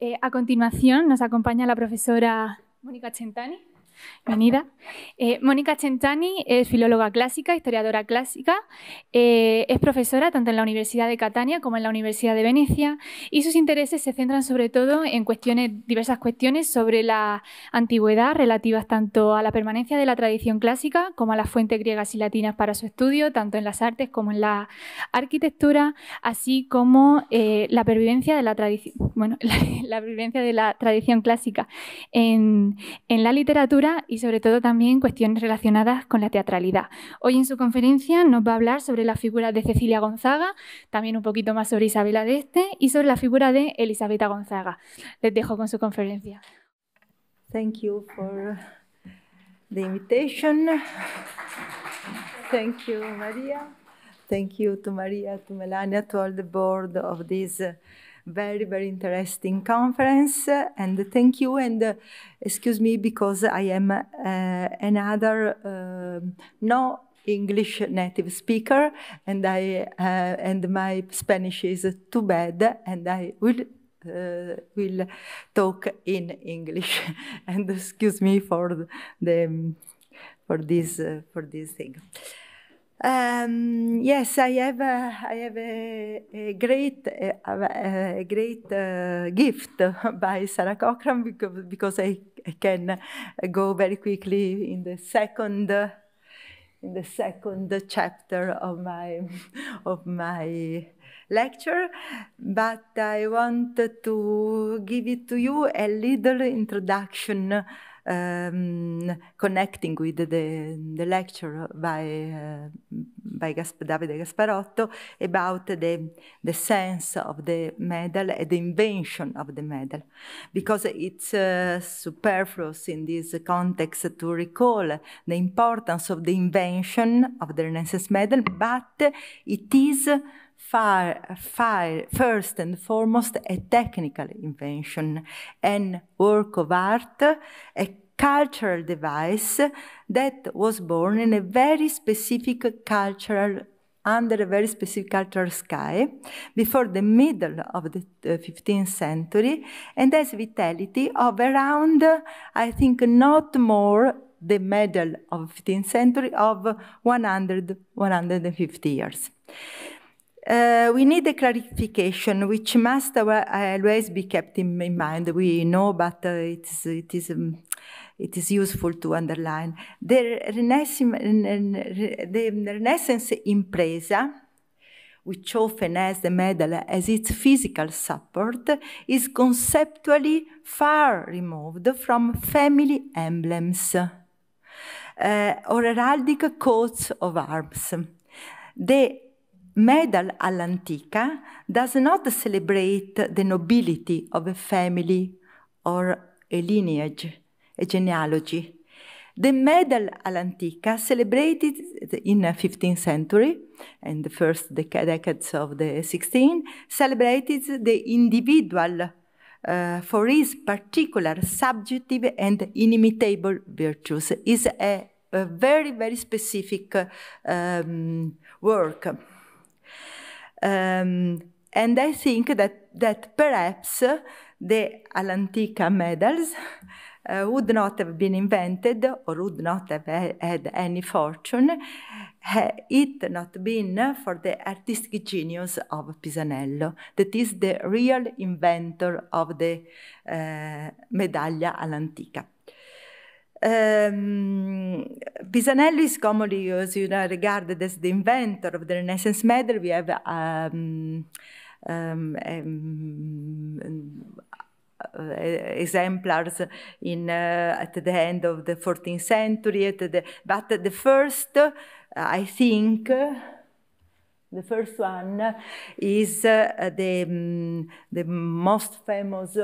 Eh, a continuación nos acompaña la profesora Mónica Centani. Bienvenida. Eh, Mónica Centani es filóloga clásica, historiadora clásica, eh, es profesora tanto en la Universidad de Catania como en la Universidad de Venecia y sus intereses se centran sobre todo en diversas cuestiones sobre la antigüedad relativas tanto a la permanencia de la tradición clásica como a las fuentes griegas y latinas para su estudio, tanto en las artes como en la arquitectura, así como eh, la pervivencia de la tradición, bueno, clásica en la literatura y sobre todo también cuestiones relacionadas con la teatralidad. Hoy en su conferencia nos va a hablar sobre la figura de Cecilia Gonzaga, también un poquito más sobre Isabela de Este y sobre la figura de Elisabetta Gonzaga. Les dejo con su conferencia. Thank you for the invitation. Thank you, Maria. Thank you to to Melania, to all the board of this very, very interesting conference. And thank you. And uh, excuse me because I am uh, another uh, no English native speaker, and I and my Spanish is too bad, and I will. Uh, will talk in English. and excuse me for the, the for this uh, for this thing. Um, yes, I have a, I have a, a great a, a great uh, gift by Sarah Cochran because, because I, I, can go very quickly in the second in the second chapter of my of my lecture, but I want to give it to you a little introduction um, connecting with the, the lecture by, uh, by Gasp- Davide Gasparotto about the, the sense of the medal and the invention of the medal. Because it's uh, superfluous in this context to recall the importance of the invention of the Renaissance medal, but it is far, far, first and foremost a technical invention, an work of art, a cultural device that was born in a very specific cultural under a very specific cultural sky before the middle of the 15th uh, century and has vitality of around i think not more the middle of 15th century of 100 150 years uh, we need a clarification, which must always be kept in, in mind. We know, but uh, it is it is um, it is useful to underline the Renaissance, the Renaissance impresa. Which often has the medal as its physical support, is conceptually far removed from family emblems uh, or heraldic coats of arms. The medal all'antica does not celebrate the nobility of a family or a lineage, a genealogy. The medal all'antica, celebrated in the 15th century and the first decades of the 16th, celebrated the individual uh, for his particular subjective and inimitable virtues. is a, a, very, very specific uh, um, work. Um, and I think that, that perhaps the Alantica medals uh, would not have been invented or would not have had any fortune had it not been for the artistic genius of Pisanello, that is the real inventor of the uh, medaglia all'antica um, ehm, Pisanello is commonly you know, regarded as the inventor of the Renaissance medal. We have um, um, um, exemplars in uh, at the end of the 14th century. The, but the first, uh, I think. The first one is uh, the, um, the most famous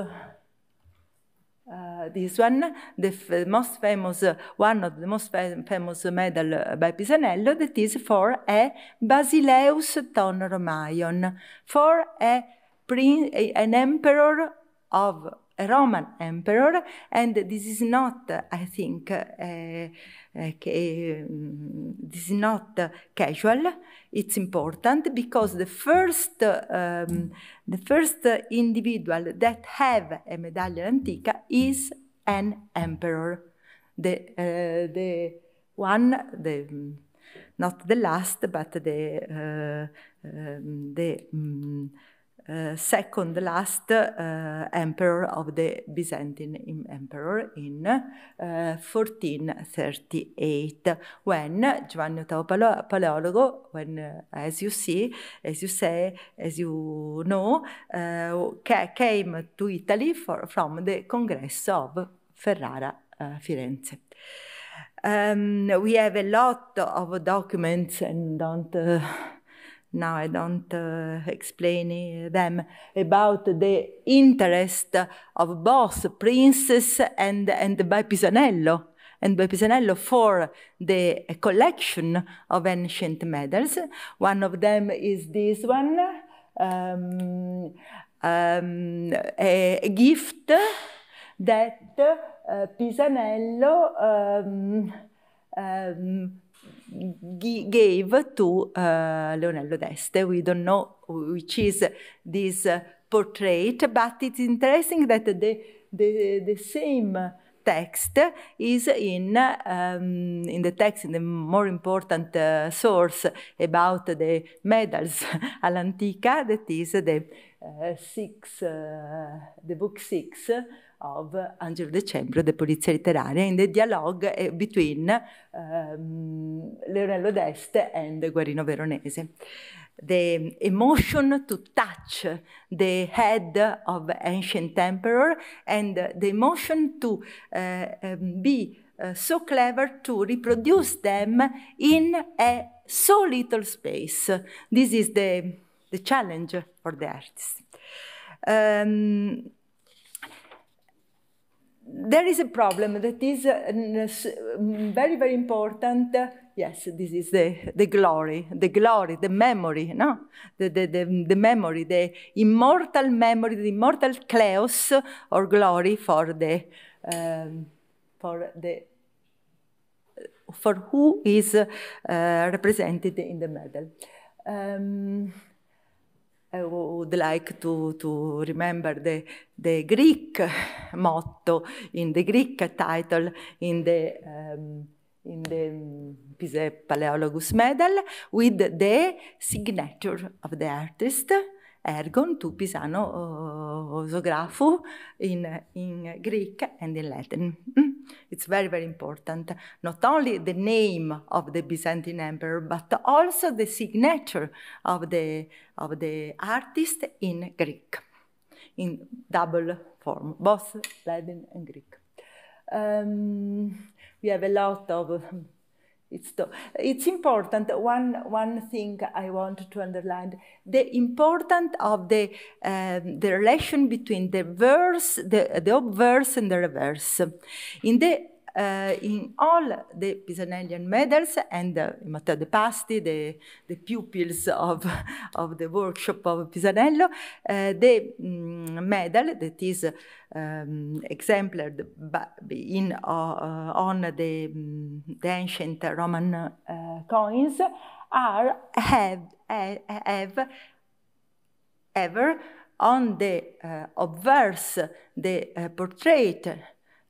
uh, this one, the, most famous, uh, one of the most famous medal by Pisanello, that is for a Basileus Ton Romaion, for a prince, an emperor of Roman emperor, and this is not, I think, uh, uh, mm, this is not casual. It's important because the first, um, the first individual that have a medaglia antica is an emperor. The, uh, the one, the not the last, but the uh, um, the um, uh, second last uh, emperor of the Byzantine emperor in uh, eh, 1438 when Giovanni VIII Palo- Paleologo, when as you see, as you say, as you know, ca- came to Italy for, from the Congress of Ferrara Firenze. Um, we have a lot of documents and don't now I don't uh, explain uh, them, about the interest of both princes and, and by Pisanello, and by Pisanello for the collection of ancient medals. One of them is this one, um, um, a, a, gift that uh, Pisanello um, um gave to uh, Leonello d'Este. We don't know which is this uh, portrait, but it's interesting that the, the, the same text is in, um, in the text, in the more important uh, source about the medals all'antica, that is the, eh, six, the book six of Angelo De Cembro, the Polizia Letteraria, in the dialogue between um, Leonello d'Este and Guarino Veronese. The emotion to touch the head of ancient emperor and the emotion to uh, be uh, so clever to reproduce them in a so little space. This is the, the challenge for the artist. Um, ehm, there is a problem that is uh, very, very important. Yes, this is the, the glory, the glory, the memory, no? The, the, the, the memory, the immortal memory, the immortal kleos or glory for the, um, for the for who is uh, represented in the medal. Um, I eh, would like to, to remember the, the Greek motto in the Greek title in the, um, in the um, Pise Paleologus medal with the signature of the artist Ergon to Pisano uh, Osografu in, in Greek and in Latin. Mm. It's very, very important. Not only the name of the Byzantine emperor, but also the signature of the, of the artist in Greek, in double form, both Latin and Greek. Um, we have a lot of it's, it's important. One, one thing I want to underline, the importance of the, um, the relation between the verse, the, the obverse and the reverse. In the uh, in all the Pisanellian medals and uh, Matteo De Pasti, the, the pupils of, of the workshop of Pisanello, uh, the um, medal that is um, exemplar in, uh, on the, um, the ancient Roman uh, coins are have, have ever on the obverse the portrait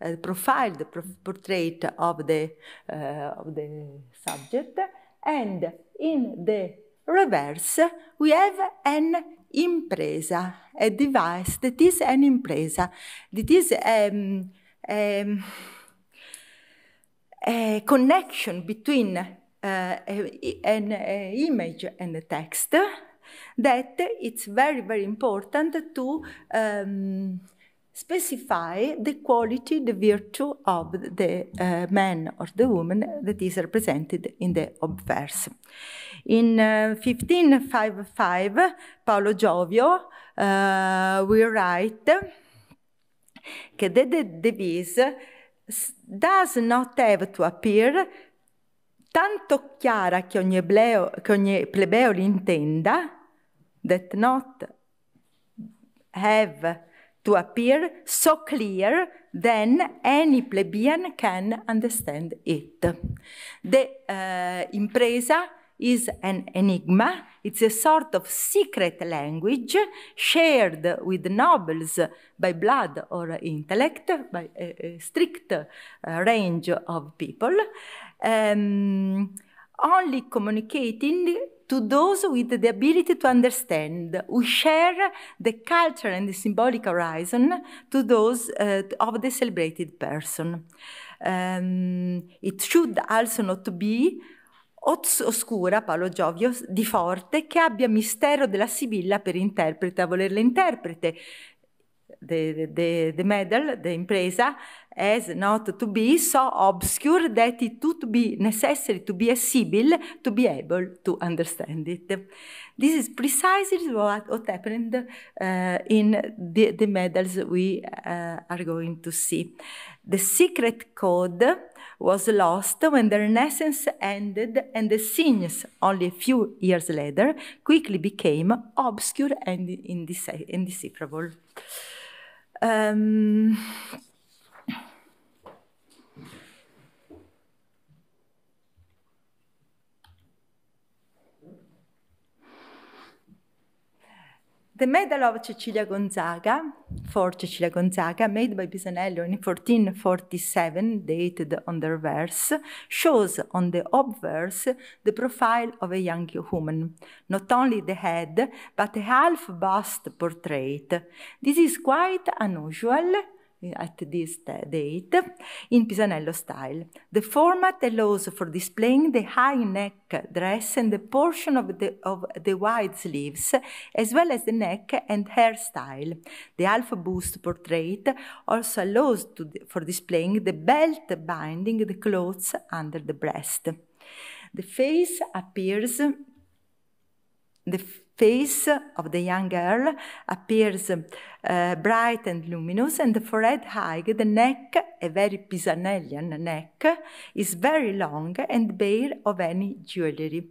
uh, profile, the portrait of the, uh, of the subject. And in the reverse, we have an impresa, a device that is an impresa. That is um, um, a connection between uh, an image and a text that it's very, very important to um, specify the quality, the virtue of the uh, man or the woman that is represented in the obverse. In 1555, eh, Paolo Giovio eh, will write che the, the devise does not have to appear tanto chiara che ogni, ebleo, che ogni plebeo l'intenda, that not have to appear so clear then any plebeian can understand it. The uh, impresa is an enigma. It's a sort of secret language shared with nobles by blood or intellect, by a, a strict uh, range of people. Um, only communicating to those with the ability to understand. We share the culture and the symbolic horizon to those uh, of the celebrated person. Um, it should also not be oscura, Paolo Giovio, di forte, che abbia mistero della sibilla per interprete, a volerla interprete, the, the, the medal, the impresa, as not to be so obscure that it would be necessary to be a sibyl to be able to understand it. This is precisely what, what happened uh, in the, the, medals we uh, are going to see. The secret code was lost when the Renaissance ended and the signs, only a few years later, quickly became obscure and indecipherable. Um, The Medal of Cecilia Gonzaga, for Cecilia Gonzaga, made by Pisanello in 1447, dated on the reverse, shows on the obverse the profile of a young woman, not only the head, but a half bust portrait. This is quite unusual at this date in Pisanello style. The format allows for displaying the high neck dress and the portion of the, of the wide sleeves, as well as the neck and hairstyle. The alpha boost portrait also allows to, for displaying the belt binding the clothes under the breast. The face appears the face of the young girl appears uh, bright and luminous, and the forehead high. The neck, a very Pisanellian neck, is very long and bare of any jewelry.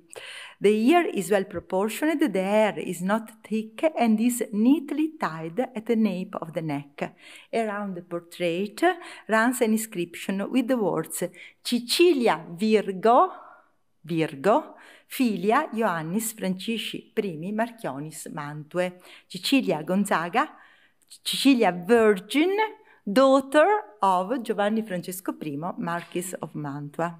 The ear is well proportioned, the hair is not thick, and is neatly tied at the nape of the neck. Around the portrait runs an inscription with the words Cecilia Virgo, Virgo, Filia Ioannis Francisci I Marchionis Mantue, Cecilia Gonzaga, Cecilia Virgin, daughter of Giovanni Francesco I, Marquis of Mantua.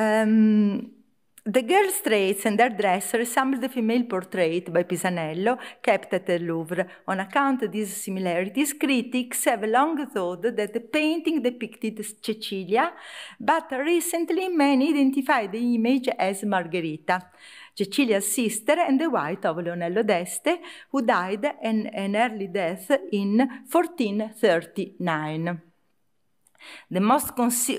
Um, The girls' traits and their dress resemble the female portrait by Pisanello kept at the Louvre. On account of these similarities, critics have long thought that the painting depicted Cecilia, but recently many identified the image as Margherita, Cecilia's sister and the wife of Leonello d'Este, who died an, an early death in 1439. The most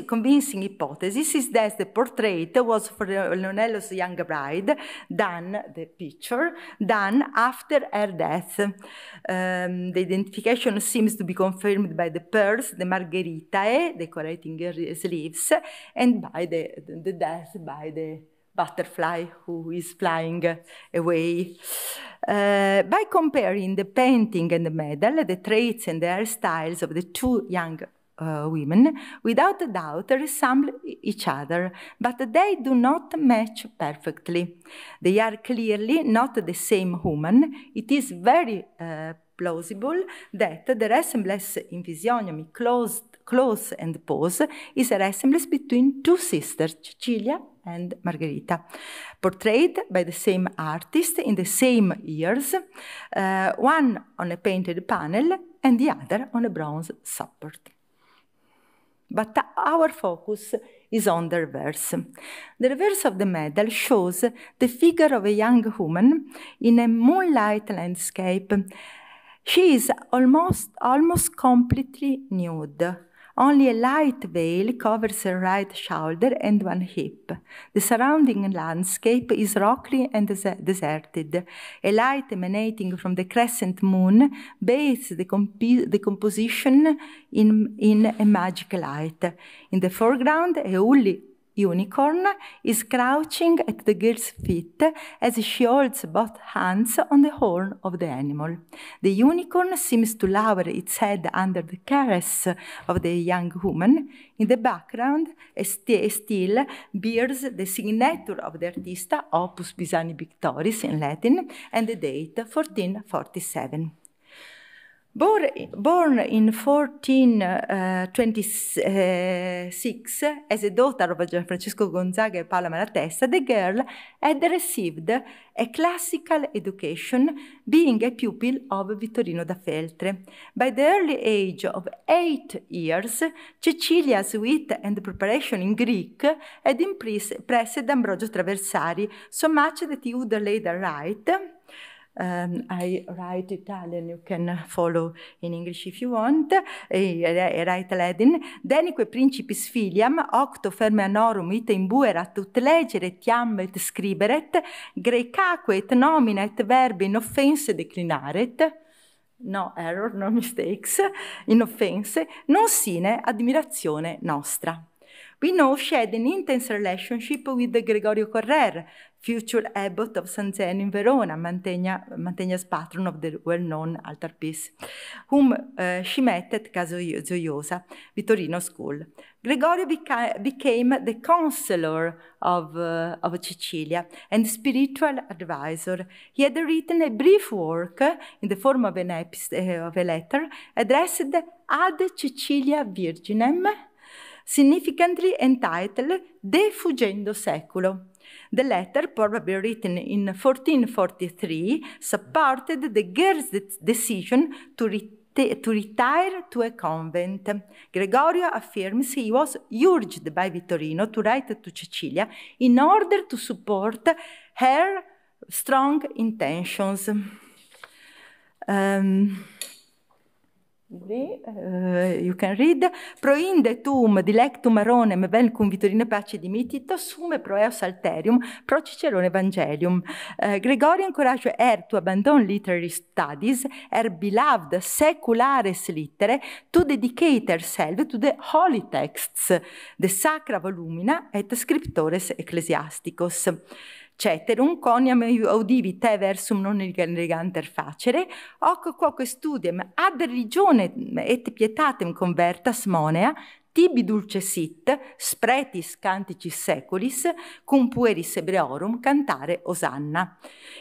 convincing hypothesis is that the portrait was for Leonello's young bride, done, the picture, done after her death. Um, the identification seems to be confirmed by the pearls, the margheritae, eh, decorating her sleeves, and by the, the death by the butterfly who is flying away. Uh, by comparing the painting and the medal, the traits and the hairstyles of the two young uh, women, without a doubt, resemble each other, but they do not match perfectly. They are clearly not the same woman. It is very uh, plausible that the resemblance in physiognomy, clothes, clothes and pose, is a resemblance between two sisters, Cecilia and Margherita, portrayed by the same artist in the same years, uh, one on a painted panel and the other on a bronze support but our focus is on the reverse. The reverse of the medal shows the figure of a young woman in a moonlight landscape. She is almost, almost completely nude. Only a light veil covers her right shoulder and one hip. The surrounding landscape is rocky and des deserted. A light emanating from the crescent moon bathes the, comp the composition in, in a magic light. In the foreground, a woolly unicorn is crouching at the girl's feet as she holds both hands on the horn of the animal. The unicorn seems to lower its head under the caress of the young woman. In the background, st still bears the signature of the artista Opus Pisani Victoris in Latin and the date 1447. Born, in 1426 uh, eh, as a daughter of Gianfrancesco Gonzaga e Paola Malatesta, the girl had received a classical education, being a pupil of Vittorino da Feltre. By the early age of eight years, Cecilia's wit and preparation in Greek had impressed Ambrogio Traversari so much that he would later write um, I write Italian, you can follow in English if you want, I, I write Latin, denique principis filiam, octo ferme anorum item buerat ut legere tiam et scriberet, grecaque et nomina et verbi in offense declinaret, no error, no mistakes, in offense, non sine admirazione nostra. We know she had an intense relationship with Gregorio Correr, future abbot of San Zeno in Verona, Mantegna's patron of the well-known altarpiece, whom uh, eh, she met at Casa Gioiosa, Vittorino School. Gregorio beca- became the counselor of, uh, of Cecilia and spiritual advisor. He had written a brief work in the form of, an uh, of a letter addressed ad Cecilia Virginem, significantly entitled De Fugendo Seculo. The letter, probably written in 1443, supported the girl's decision to to retire to a convent. Gregorio affirms he was urged by Vittorino to write to Cecilia in order to support her strong intentions. Um, Uh, you can read. Proinde tum dilectum aronem vel cum vitorine pace dimitito sume proeos alterium pro Cicerone Evangelium. Uh, Gregorian coraggio er tu abandon literary studies, er beloved seculares littere, tu dedicate herself to the holy texts, the sacra volumina et scriptores ecclesiasticos ceterum coniam audivi te versum non eleganter facere, hoc quoque studium ad religione et pietatem convertas monea, tibi dulce sit, spretis canticis seculis, cum pueris ebreorum cantare osanna.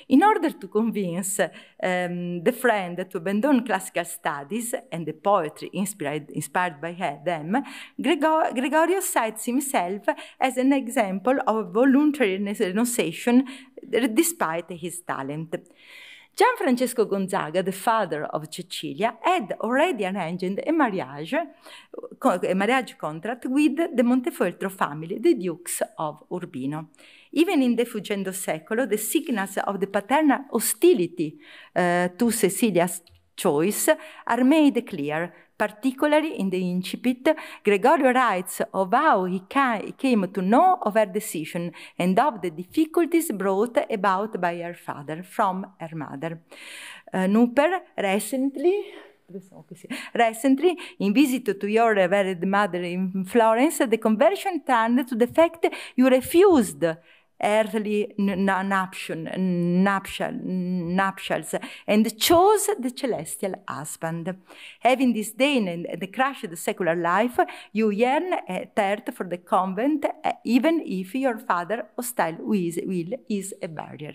In order to convince um, the friend to abandon classical studies and the poetry inspired, inspired by them, Gregor Gregorio cites himself as an example of voluntary renunciation despite his talent. Gianfrancesco Gonzaga, the father of Cecilia, had already arranged a marriage, a marriage contract with the Montefeltro family, the Dukes of Urbino. Even in the Fugendo secolo, the signals of the paternal hostility uh, to Cecilia's choice are made clear particularly in the incipit, Gregorio writes of oh, how he ca came to know of her decision and of the difficulties brought about by her father from her mother. Uh, Nuper recently Recently, in visit to your revered mother in Florence, the conversion turned to the fact you refused earthly nuptials and chose the celestial husband. Having disdained and, and of the secular life, you yearn a eh, thirst for the convent, eh, even if your father hostile will is a barrier.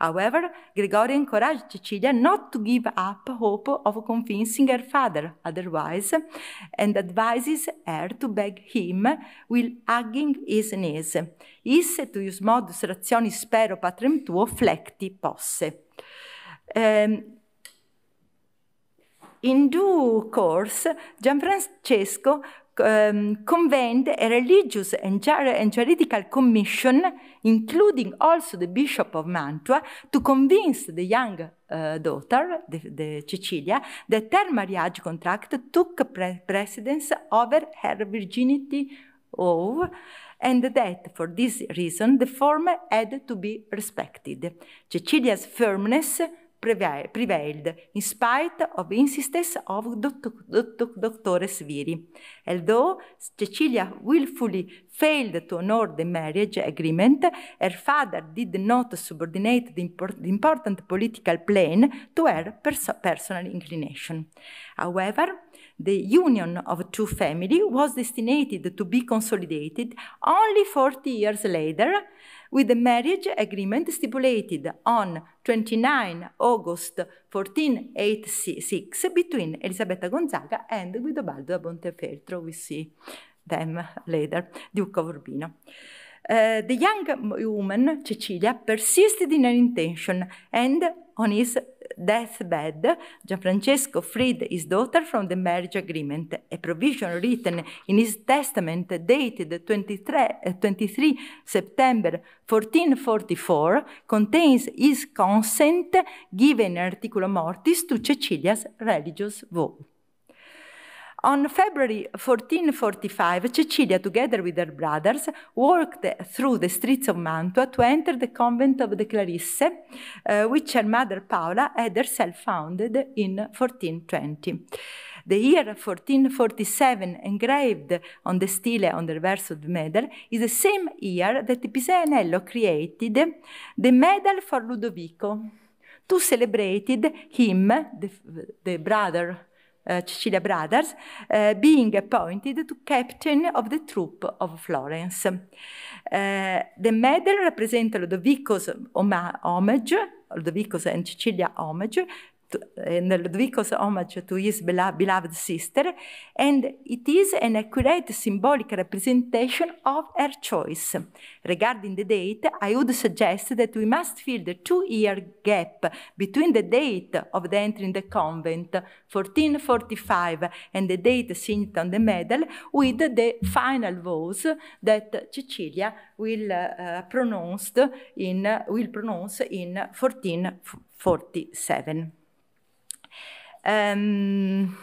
However, Grigori encouraged Cecilia not to give up hope of convincing her father otherwise and advises her to beg him while hugging his knees. Isse tu ius modus razioni spero patrem tuo flecti posse. Um, in due course, Gianfrancesco um, ehm, convened a religious and, juridical commission, including also the Bishop of Mantua, to convince the young uh, daughter, the, the, Cecilia, that her marriage contract took pre precedence over her virginity oath, and that for this reason the former had to be respected. Cecilia's firmness prevailed in spite of insistence of Dr. Dr. Sviri. Although Cecilia willfully failed to honor the marriage agreement, her father did not subordinate the, the important political plan to her pers personal inclination. However, the union of two families was destined to be consolidated only 40 years later with the marriage agreement stipulated on 29 August 1486 between Elisabetta Gonzaga and Guidobaldo da Montefeltro. We see them later, Duke of Urbino. Uh, the young woman, Cecilia, persisted in her intention and on his deathbed, Gianfrancesco freed his daughter from the marriage agreement. A provision written in his testament dated 23, uh, 23 September 1444 contains his consent given in articulo mortis to Cecilia's religious vote. on February 1445, Cecilia, together with her brothers, walked through the streets of Mantua to enter the convent of the Clarisse, uh, which her mother Paola had herself founded in 1420. The year 1447, engraved on the stele on the reverse of the medal, is the same year that Pisanello created the medal for Ludovico to celebrate him, the, the brother uh, Cecilia Brothers, uh, being appointed to captain of the troop of Florence. Uh, the medal represents Ludovico's homage, Ludovico's and Cecilia homage and Ludwig's homage to his beloved sister, and it is an accurate symbolic representation of her choice. Regarding the date, I would suggest that we must fill the two-year gap between the date of the entry in the convent, 1445, and the date signed on the medal, with the final vows that Cecilia will uh, in will pronounce in 1447. Um,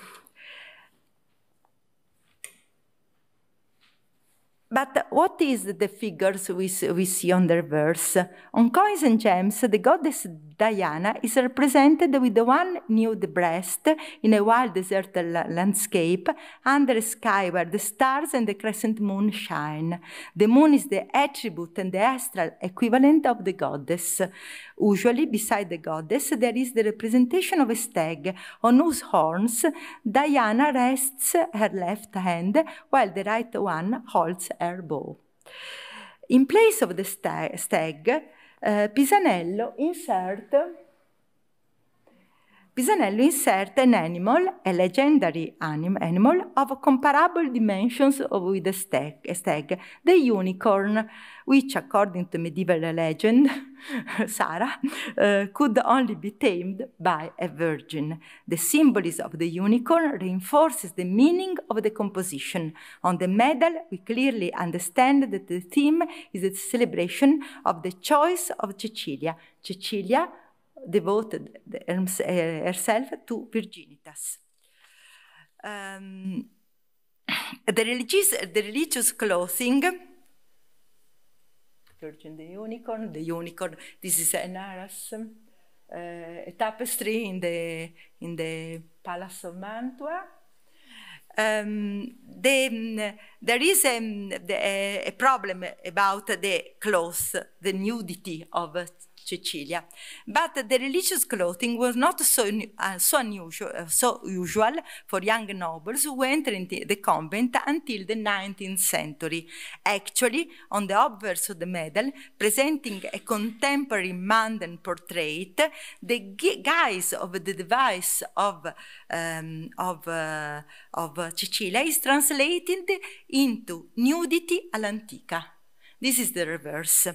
But what is the figures we, we see on the verse? On coins and gems, the goddess Diana is represented with one nude breast in a wild desert landscape under a sky where the stars and the crescent moon shine. The moon is the attribute and the astral equivalent of the goddess. Usually, beside the goddess, there is the representation of a stag on whose horns Diana rests her left hand while the right one holds her bow. In place of the stag, Eh, Pisanello insert Pisanello inserts an animal, a legendary anim animal of comparable dimensions with a stag, a stag, the unicorn, which, according to medieval legend, Sarah, uh, could only be tamed by a virgin. The symbolism of the unicorn reinforces the meaning of the composition. On the medal, we clearly understand that the theme is a celebration of the choice of Cecilia. Cecilia, devoted um, eh, herself to virginitas. Um, the, religious, the religious clothing Virgin the Unicorn, the Unicorn. This is an aras, uh, a tapestry in the in the Palace of Mantua. Um, the, um, there is a, um, eh, a, problem about the clothes, the nudity of Cecilia. But the religious clothing was not so, uh, so unusual, uh, so usual for young nobles who entered into the convent until the 19th century. Actually, on the obverse of the medal, presenting a contemporary Mandan portrait, the guise of the device of, um, of, uh, of Cecilia is translated into nudity all'antica. This is the reverse.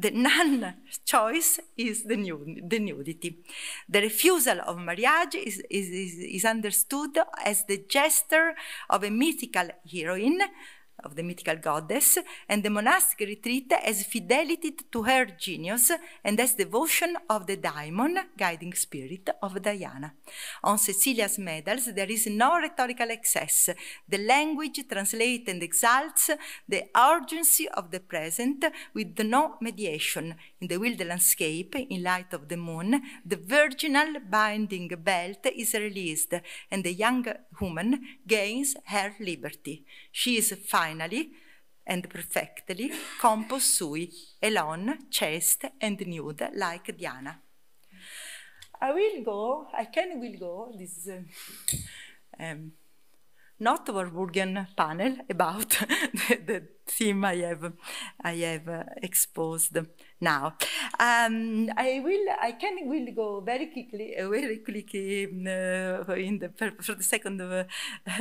The non choice is the, the nudity. The refusal of marriage is, is, is, is understood as the gesture of a mythical heroine of the mythical goddess, and the monastic retreat as fidelity to her genius and as devotion of the daimon, guiding spirit of Diana. On Cecilia's medals, there is no rhetorical excess. The language translates and exalts the urgency of the present with no mediation. in the wild landscape, in light of the moon, the virginal binding belt is released and the young woman gains her liberty. She is finally and perfectly composed sui, alone, chaste and nude like Diana. I will go, I can will go, this um, not Warburgian panel about the, the, theme I have, I have uh, exposed now. Um, I will, I can, will go very quickly, uh, very quickly in, um, uh, in the for the second uh,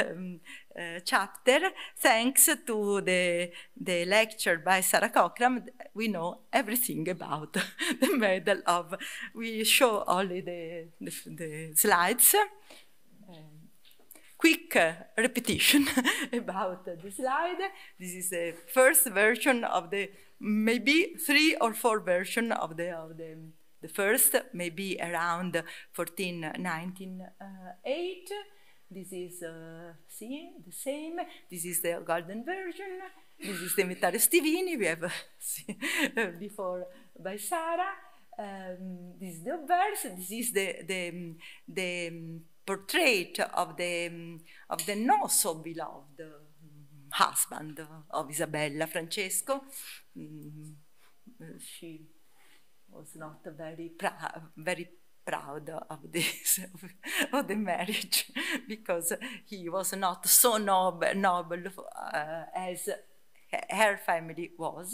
um, uh, chapter. Thanks to the the lecture by Sarah Cochran, we know everything about the medal of. We show only the the, the slides quick uh, repetition about the slide. This is the first version of the maybe three or four version of the of the the first maybe around 14 19 uh, this is uh, see the same this is the golden version this is the Metare Stivini we have uh, seen see, uh, before by Sara um, this is the verse this is the the the portrait of the, of the not so beloved mm, husband of Isabella, Francesco. Mm, she was not very, very proud of this, of the marriage, because he was not so noble, noble uh, as her family was.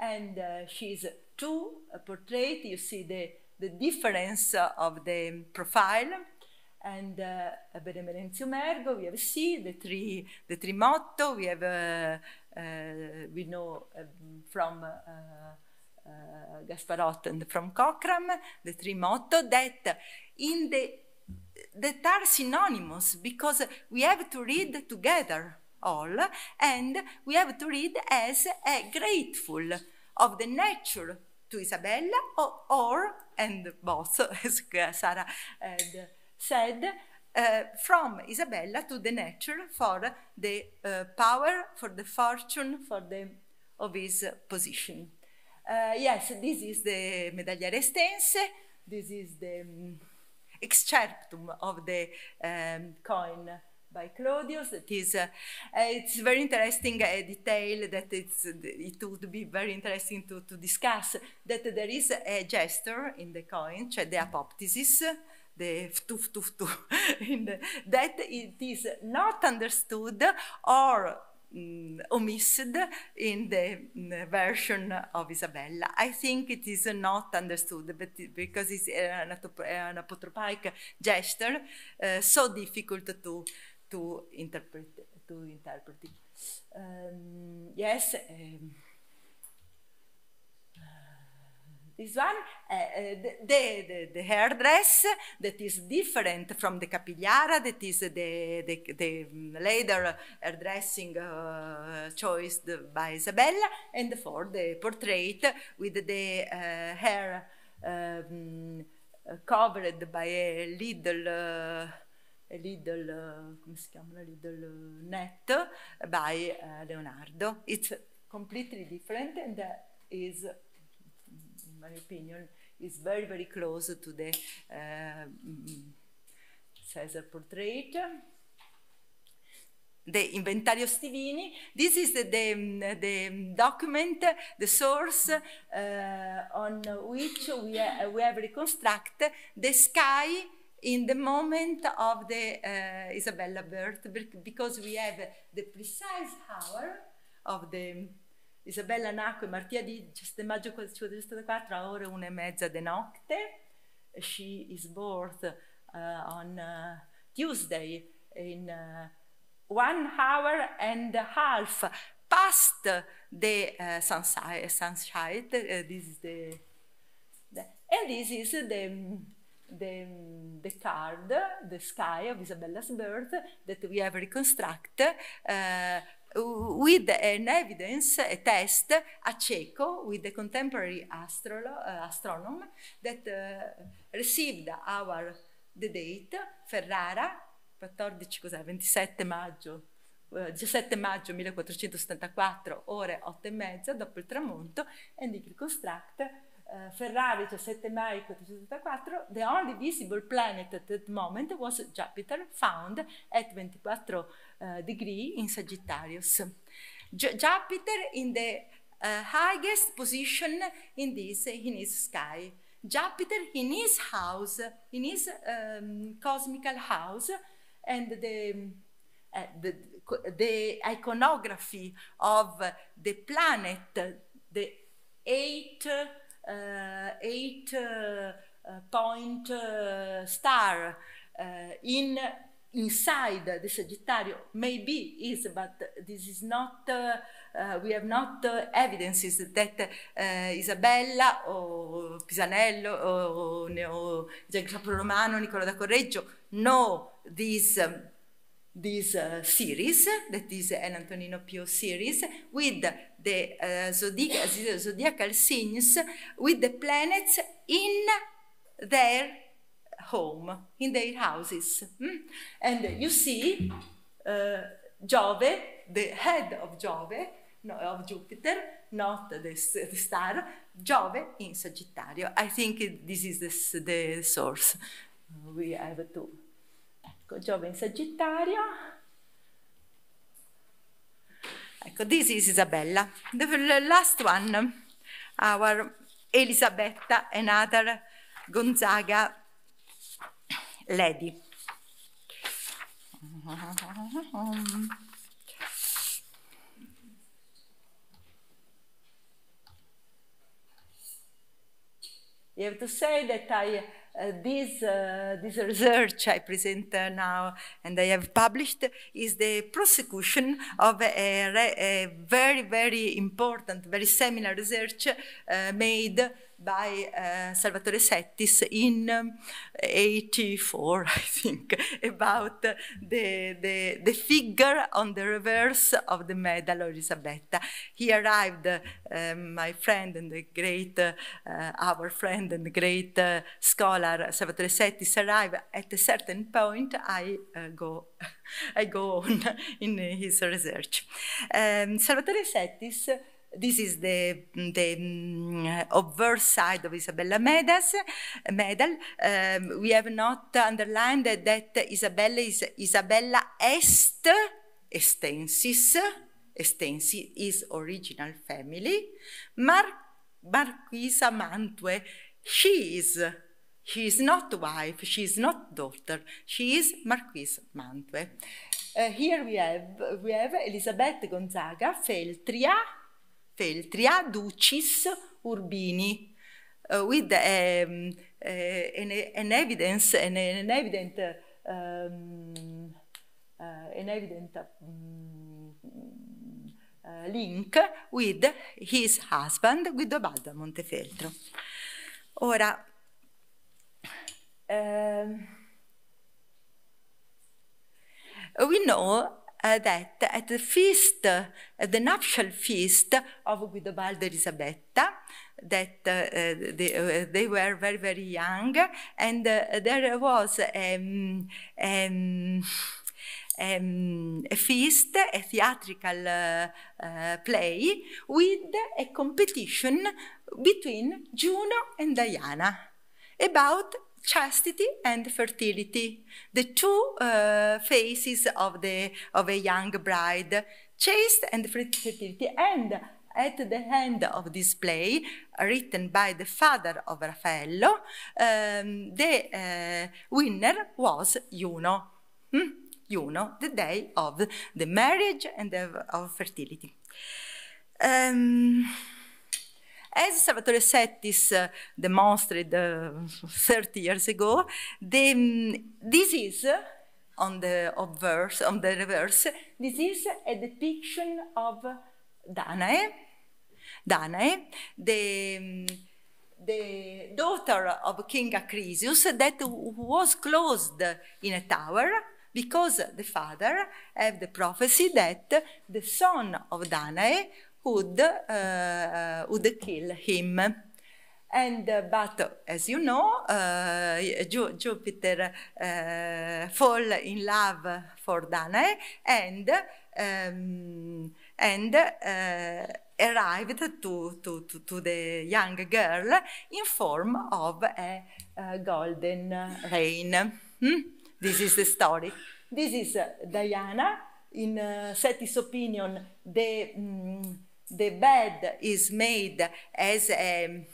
And uh, she's two portrait, you see the, the difference of the profile and a Benemerenzio Mergo, we have seen the three, the three motto, we have, uh, uh, we know um, from uh, Gasparotto and from Cochram, the three motto that in the that are synonymous because we have to read together all and we have to read as a grateful of the nature to Isabella or, or and both as Sarah and said uh, from Isabella to the nature for the uh, power, for the fortune, for the of his position. Uh, yes, this is the Medaglia estense. This is the um, excerptum of the um, coin by Claudius. It is. uh, uh it's very interesting a uh, detail that it's, it would be very interesting to, to discuss that there is a gesture in the coin, the apoptysis, the ftu ftu ftu that it is not understood or um, omitted in the mm, version of Isabella. I think it is not understood but because it's an, an apotropaic gesture, uh, so difficult to, to interpret. To interpret it. Um, yes. Um, This one, uh, the, the, the, hairdress that is different from the capillara, that is the, the, the later hairdressing uh, choice by Isabella, and for the portrait with the uh, hair um, covered by a little a little, uh, come si chiama, a little uh, net by uh, Leonardo. It's completely different and uh, is my opinion, is very, very close to the uh, mm, Caesar portrait. The Inventario Stivini. This is the, the, the document, the source uh, on which we, ha we have reconstructed the sky in the moment of the uh, Isabella birth because we have the precise hour of the Isabella nacque martedì 17 maggio 1954 a ore una e mezza di notte. She is born uh, on uh, Tuesday in uh, one hour and a half past the uh, sunset. Uh, sunset. Uh, this is the, the, and this is the, the, the card, the sky of Isabella's birth that we have reconstruct uh, with an evidence, a test, a Cecco, with a contemporary astrolo uh, eh, astronomer that uh, received our, the date, Ferrara, 14, cos'è, 27 maggio, uh, eh, 17 maggio 1474, ore 8 e mezza, dopo il tramonto, and the construct uh, Ferrari 7 Mai 1974. the only visible planet at that moment was Jupiter, found at 24 uh, eh, degree in Sagittarius. J Jupiter in the uh, highest position in this in his sky. Jupiter in his house, in his um, cosmical house, and the, uh, the, the iconography of the planet, the eight 8 eh, eh, point eh, star in inside the Sagittario. maybe is, but this is not, uh, uh, we have not uh, evidences that Isabella o Pisanello o, o Giancarlo Romano, Nicola da Correggio know these um, this uh, series, that is an Antonino Pio series, with the uh, zodiac, zodiacal signs, with the planets in their home, in their houses. Mm? And you see uh, Jove, the head of Jove, no, of Jupiter, not the, the star, Jove in Sagittario. I think it, this is the, the source we have to Ecco, Giove in Sagittario. Ecco, this is Isabella. The last one, our Elisabetta, another Gonzaga lady. You have to say that I Uh, this, uh, this research I present uh, now and I have published is the prosecution of a, a very, very important, very seminal research made by uh, Salvatore Settis in um, 84, I think, about the, the, the, figure on the reverse of the medal of Elisabetta. He arrived, uh, my friend and the great, uh, our friend and the great scholar Salvatore Settis arrived at a certain point, I go I go on in his research. Um, Salvatore Settis This is the, the um, mm, obverse side of Isabella Medas, medal. Um, we have not underlined that, that Isabella is Isabella est estensis, estensi is original family, Mar Marquisa Mantue, she is, she is not wife, she is not daughter, she is Marquise Mantue. Uh, here we have, we have Elisabetta Gonzaga, Feltria, Feltria ducis urbini uh, with um, ehm, uh, eh, an, an, evidence an, an evident um, ehm, an eh, evident mm, link with his husband Guido Baldo a Montefeltro. Ora, ehm, we know uh, that at the feast, uh, the nuptial feast of Guidobaldo and Elisabetta, that uh, they, eh, they, were very, very young, and there was um, um, um, a feast, a theatrical play, with a competition between Juno and Diana about chastity and fertility, the two uh, faces of, the, of a young bride, chaste and fertility. And at the end of this play, written by the father of Raffaello, um, the uh, winner was Juno. Hmm? Juno, the day of the marriage and of, of fertility. Um, as Salvatore Settis uh, demonstrated uh, 30 years ago, the, um, this is, uh, on the obverse, on the reverse, this is a depiction of Danae, Danae, the, um, the daughter of King Acrisius that was closed in a tower because the father had the prophecy that the son of Danae would, uh, would kill him. And, uh, but as you know, uh, Jupiter uh, fall in love for Danae and, um, and arrived to, to, to, to, the young girl in form of a, a golden rain. Hmm? This is the story. This is Diana. In Seti's opinion, the um, the bed is made as a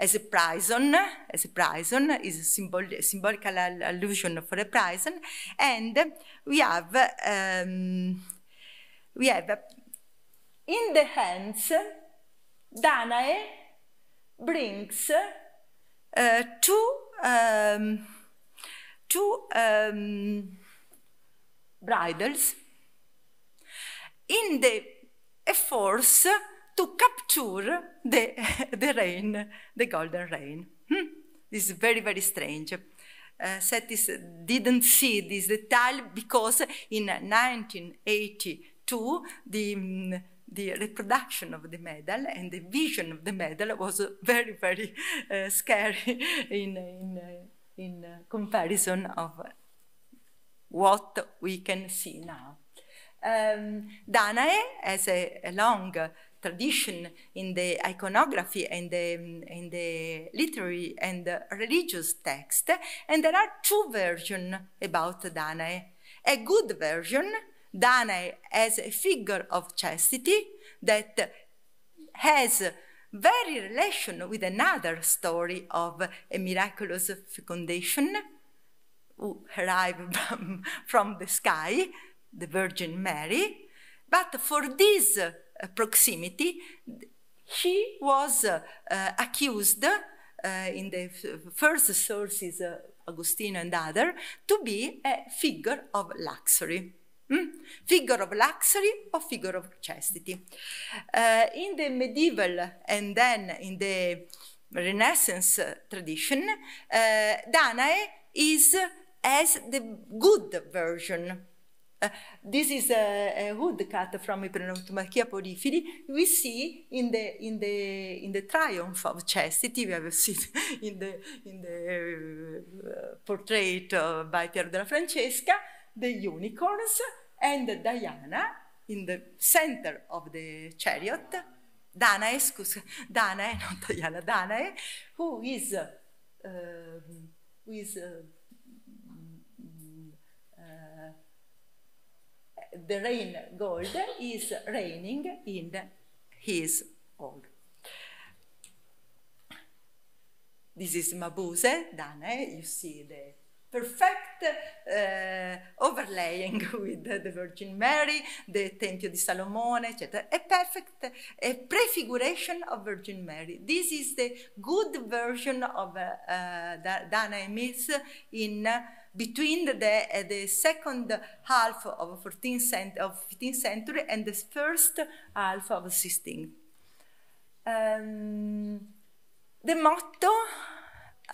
as a prison, as a prison, is a symbol, symbolical allusion for a prison, and we have um, we have in the hands Danae brings uh, two um, two um, bridles in the a force to capture the, the rain, the golden rain. Hmm. This is very, very strange. Uh, Setis didn't see this detail because in 1982 the, mm, the reproduction of the medal and the vision of the medal was very, very uh, scary in, in, in comparison of what we can see now. Um, Danae has a, a long tradition in the iconography and the, in the literary and the religious text, and there are two versions about Danae. A good version, Danae as a figure of chastity that has very relation with another story of a miraculous fecundation who arrived from the sky the Virgin Mary, but for this uh, proximity, she was uh, uh, accused in the first sources, Augustine and other, to be a figure of luxury. Mm? Figure of luxury or figure of chastity. Uh, in the medieval and then in the Renaissance uh, tradition, uh, Danae is as the good version Uh, this is a, a, wood from Hypnotomachia porifili. We see in the in the in the triumph of chastity. We have seen in the in the uh, portrait uh, by Piero della Francesca the unicorns and Diana in the center of the chariot. Danae, scusa, Danae, non Diana, Danae, who is um, who is uh, the rain gold is raining in his hall. This is Mabuse, Danae, you see the perfect uh, overlaying with the Virgin Mary, the Tempio di Salomone, eccetera. A perfect a prefiguration of Virgin Mary. This is the good version of uh, uh, eh, Danae Miss in between the, uh, the second half of 14th cent of 15th century and the first half of 16th. Um, the motto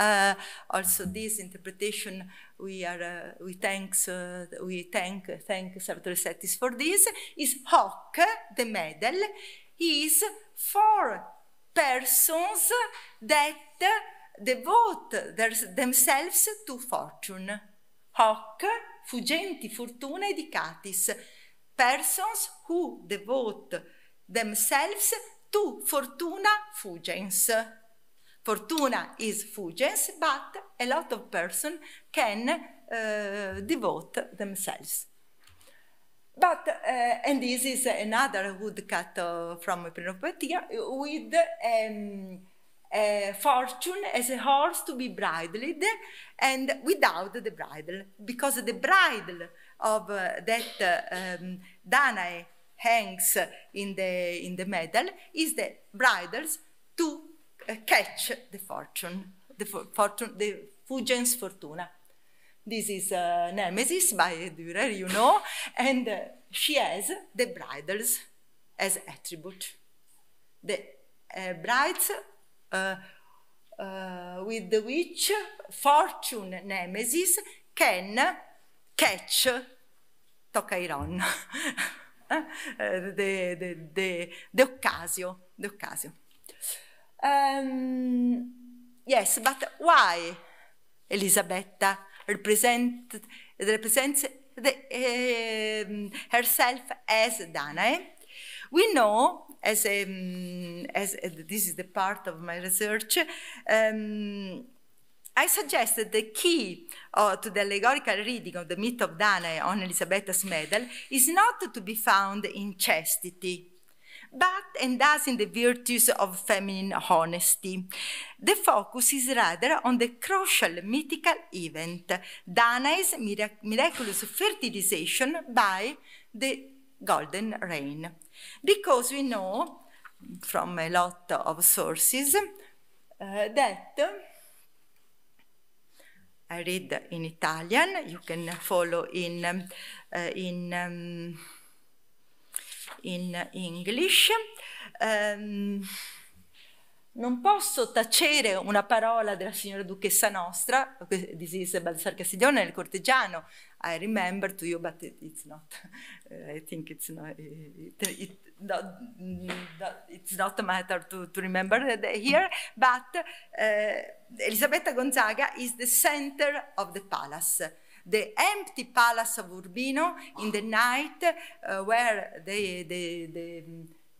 uh, also this interpretation we are uh, we thanks uh, we thank thank Sartre Settis for this is hoc the medal is for persons that devote their, themselves to fortune hoc fugenti fortunae dicatis, persons who devote themselves to fortuna fugens. Fortuna is fugens, but a lot of person can uh, devote themselves. But, uh, and this is another woodcut uh, from Pinocchio with um, Eh, fortune as a horse to be bridled and without the bridle, because the bridle of uh, that uh, um, Danae hangs in the, in the medal is the bridles to uh, catch the fortune, the for fortune, the fugens fortuna. This is uh, Nemesis by Dürer, you know, and uh, she has the bridles as attribute. The uh, brides Eh, eh, with witch, fortune nemesis can catch Tokairon, the, eh, the, the, the occasio. The occasio. Um, yes, but why Elisabetta represent, represents the, uh, herself as Danae? We know, as, um, as this is the part of my research, um, I suggested the key uh, to the allegorical reading of the myth of Danae on Elisabetta's medal is not to be found in chastity, but and thus in the virtues of feminine honesty. The focus is rather on the crucial mythical event, Danae's mirac miraculous fertilization by the Golden Rain. Because we know from a lot of sources uh, that I read in Italian, you can follow in, uh, in, um, in English. Um, non posso tacere una parola della signora duchessa nostra, this is Balsar Castiglione, il cortegiano, i remember to you, but it, it's not. Eh, I think it's not. Eh, it, it, not, mm, not, it's not a matter to, to remember here, but eh, Elisabetta Gonzaga is the center of the palace. the empty palace of Urbino in the night uh, where the, the, the,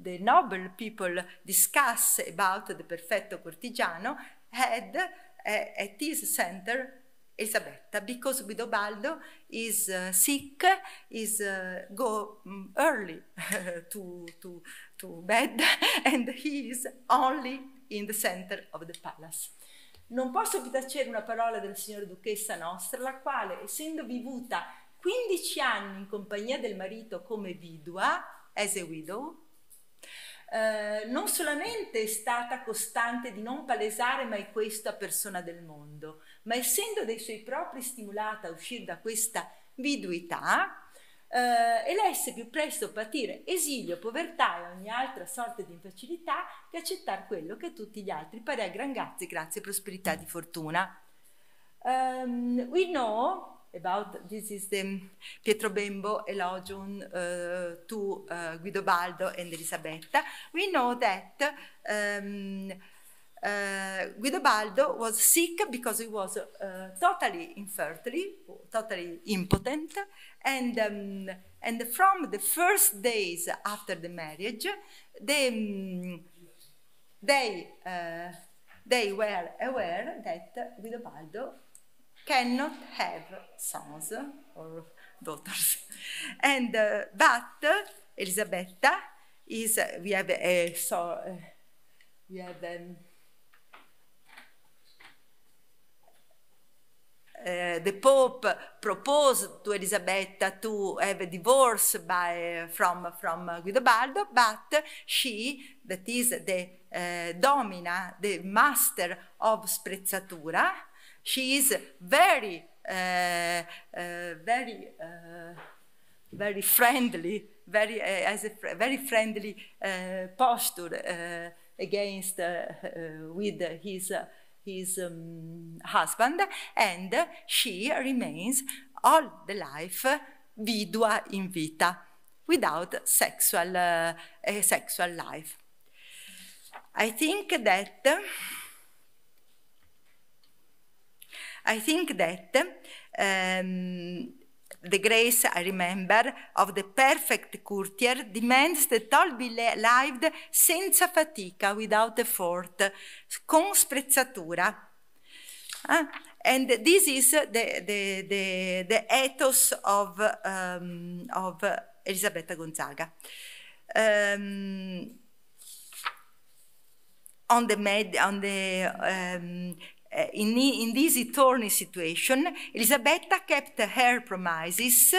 the, noble people discuss about the perfetto cortigiano had uh, at his center Elisabetta, because Guidobaldo is uh, sick, is uh, go um, early to, to, to bed and he is only in the center of the palace. Non posso più tacere una parola della signora duchessa nostra, la quale, essendo vivuta 15 anni in compagnia del marito come vidua, as a widow, Uh, non solamente è stata costante di non palesare mai questo a persona del mondo, ma essendo dei suoi propri stimolata a uscire da questa viduità, eh, elesse più presto patire esilio, povertà e ogni altra sorta di infacilità che accettare quello che tutti gli altri pare a gran grazie, grazie, prosperità di fortuna. Um, we know about this is the Pietro Bembo elogium uh, eh, to uh, eh, Guidobaldo and Elisabetta. We know that um, Uh, Guidobaldo was sick because he was uh, totally infertile, totally impotent, and, um, and from the first days after the marriage, they, um, they, uh, they were aware that Guidobaldo cannot have sons or daughters. And uh, but Elisabetta is uh, we have a so uh, we have um, Eh, the Pope proposed to Elisabetta to have a divorce by, from, from Guidobaldo, but she, that is the uh, domina, the master of sprezzatura, she is very, uh, very, very friendly, very, has a very friendly posture against, with his his um, husband, and she remains all the life vidua in vita, without sexual, uh, a sexual life. I think that I think that um, the grace I remember of the perfect courtier demands that all be lived senza fatica, without effort, con sprezzatura. Ah, and this is the, the, the, the ethos of, um, of Elisabetta Gonzaga. Um, on the, med- on the um, Eh, in, in, this thorny situation, Elisabetta kept her promises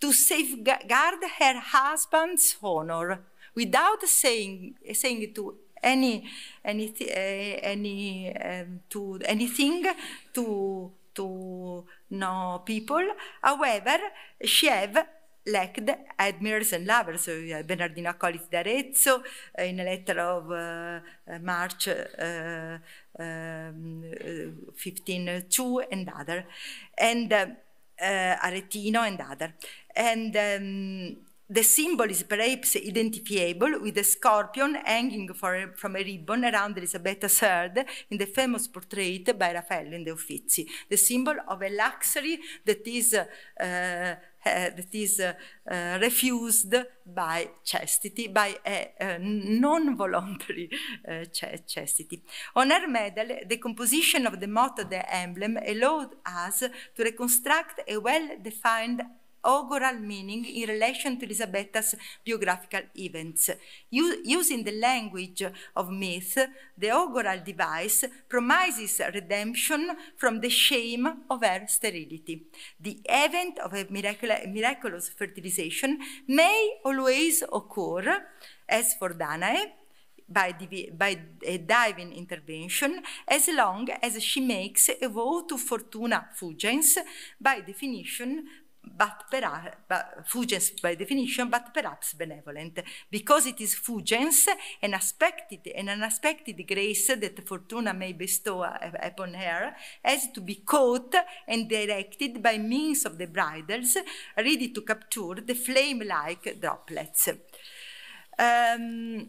to safeguard her husband's honor without saying, saying to any, eh, any, uh, eh, any, um, to anything to, to no people. However, she have lacked admirers and lovers. So uh, Bernardino Accolis d'Arezzo, uh, eh, in a letter of uh, March uh, um, 1502 and other, and Aretino and other. And um, the symbol is perhaps identifiable with a scorpion hanging for, from a ribbon around Elisabetta III in the famous portrait by Raffaello in the Uffizi, the symbol of a luxury that is uh, uh, that is eh, refused by chastity, by a eh, non-voluntary ch chastity. On her medal, the composition of the motto, the emblem, allowed us to reconstruct a well-defined augural meaning in relation to Elisabetta's biographical events. U using the language of myth, the augural device promises redemption from the shame of her sterility. The event of a miraculous, miraculous fertilization may always occur, as for Danae, by, by, a divine intervention as long as she makes a vow to fortuna fugens, by definition but, perhaps, but fugens by definition, but perhaps benevolent, because it is fugens, an aspected, an unexpected grace that fortuna may bestow uh, upon her, as to be caught and directed by means of the bridles, ready to capture the flame-like droplets. Um,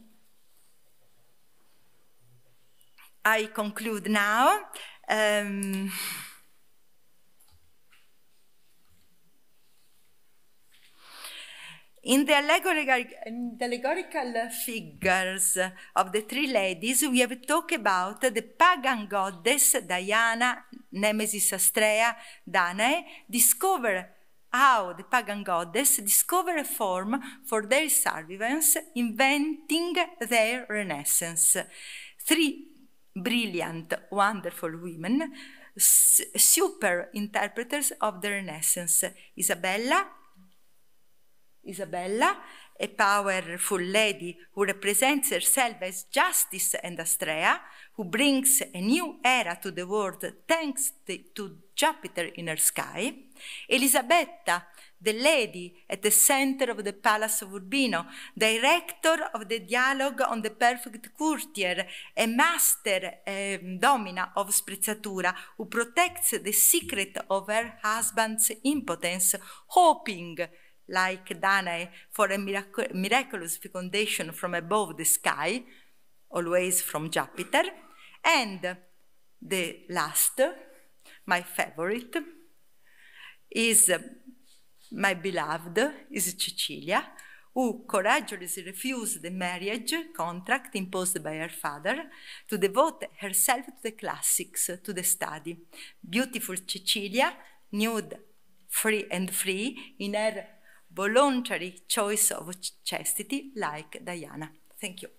I conclude now. Um, In the, in the, allegorical figures of the three ladies, we have talked about the pagan goddess Diana, Nemesis Astrea, Danae, discover how the pagan goddess discover a form for their survivance, inventing their renaissance. Three brilliant, wonderful women, super interpreters of the Renaissance, Isabella, Isabella, a powerful lady who represents herself as justice and Astrea, who brings a new era to the world thanks to Jupiter in her sky. Elisabetta, the lady at the center of the Palace of Urbino, director of the dialogue on the perfect courtier, a master um, domina of sprezzatura who protects the secret of her husband's impotence, hoping like Danae for a mirac miraculous fecundation from above the sky, always from Jupiter. And the last, my favorite, is uh, my beloved, is Cecilia, who courageously refused the marriage contract imposed by her father to devote herself to the classics, to the study. Beautiful Cecilia, nude, free and free, in her voluntary choice of chastity like Diana. Thank you.